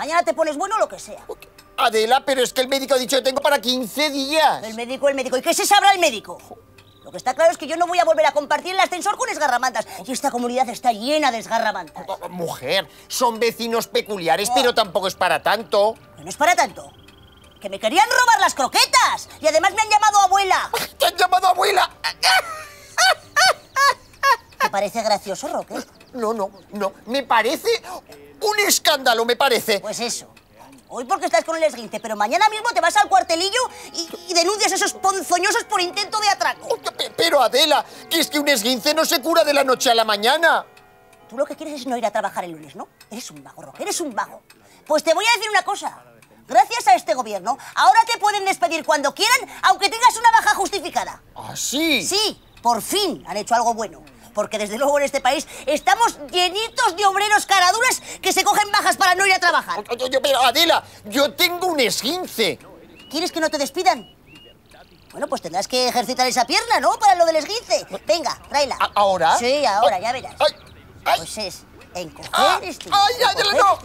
Mañana te pones bueno o lo que sea. Adela, pero es que el médico ha dicho que tengo para 15 días. El médico, el médico. ¿Y qué se sabrá el médico? Lo que está claro es que yo no voy a volver a compartir el ascensor con esgarramantas. Y esta comunidad está llena de esgarramantas. Oh, oh, mujer, son vecinos peculiares, oh. pero tampoco es para tanto. No es para tanto. ¡Que me querían robar las croquetas! Y además me han llamado abuela. ¿Te han llamado abuela? ¿Te parece gracioso, Roque? No, no, no. Me parece un escándalo, me parece. Pues eso. Hoy porque estás con el esguince, pero mañana mismo te vas al cuartelillo y, denuncias a esos ponzoñosos por intento de atraco. Oh, pero Adela, que es que un esguince no se cura de la noche a la mañana. Tú lo que quieres es no ir a trabajar el lunes, ¿no? Eres un vago, Roque, eres un vago. Pues te voy a decir una cosa. Gracias a este gobierno, ahora te pueden despedir cuando quieran, aunque tengas una baja justificada. ¿Ah, sí? Sí, por fin han hecho algo bueno porque desde luego en este país estamos llenitos de obreros caraduras que se cogen bajas para no ir a trabajar. pero Adela, yo tengo un esguince. ¿Quieres que no te despidan? Bueno, pues tendrás que ejercitar esa pierna, ¿no? Para lo del esguince. Venga, tráela. ¿Ahora? Sí, ahora, ya verás. Entonces, Pues es encoger, ah, esto. ay, ay, no.